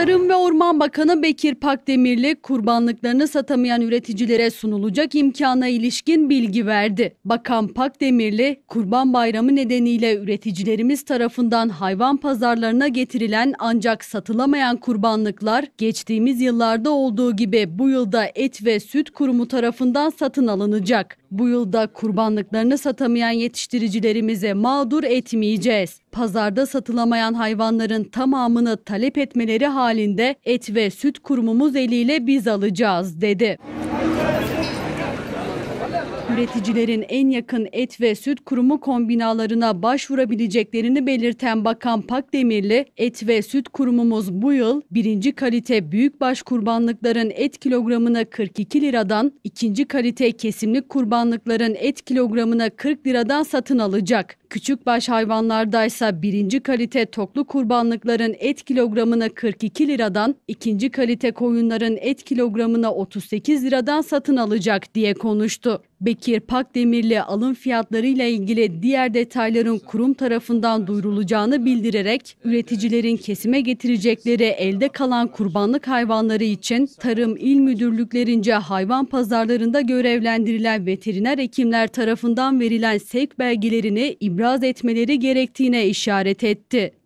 Tarım ve Orman Bakanı Bekir Pakdemirli kurbanlıklarını satamayan üreticilere sunulacak imkana ilişkin bilgi verdi. Bakan Pakdemirli, Kurban Bayramı nedeniyle üreticilerimiz tarafından hayvan pazarlarına getirilen ancak satılamayan kurbanlıklar geçtiğimiz yıllarda olduğu gibi bu yılda et ve süt kurumu tarafından satın alınacak. Bu yılda kurbanlıklarını satamayan yetiştiricilerimize mağdur etmeyeceğiz pazarda satılamayan hayvanların tamamını talep etmeleri halinde et ve süt kurumumuz eliyle biz alacağız dedi. Üreticilerin en yakın et ve süt kurumu kombinalarına başvurabileceklerini belirten Bakan Pakdemirli, et ve süt kurumumuz bu yıl birinci kalite büyükbaş kurbanlıkların et kilogramına 42 liradan, ikinci kalite kesimlik kurbanlıkların et kilogramına 40 liradan satın alacak. Küçükbaş hayvanlardaysa birinci kalite toklu kurbanlıkların et kilogramına 42 liradan, ikinci kalite koyunların et kilogramına 38 liradan satın alacak diye konuştu. Bekir Pakdemirli alım fiyatlarıyla ilgili diğer detayların kurum tarafından duyurulacağını bildirerek üreticilerin kesime getirecekleri elde kalan kurbanlık hayvanları için Tarım il Müdürlüklerince hayvan pazarlarında görevlendirilen veteriner hekimler tarafından verilen sevk belgelerini imzalandı ibraz etmeleri gerektiğine işaret etti.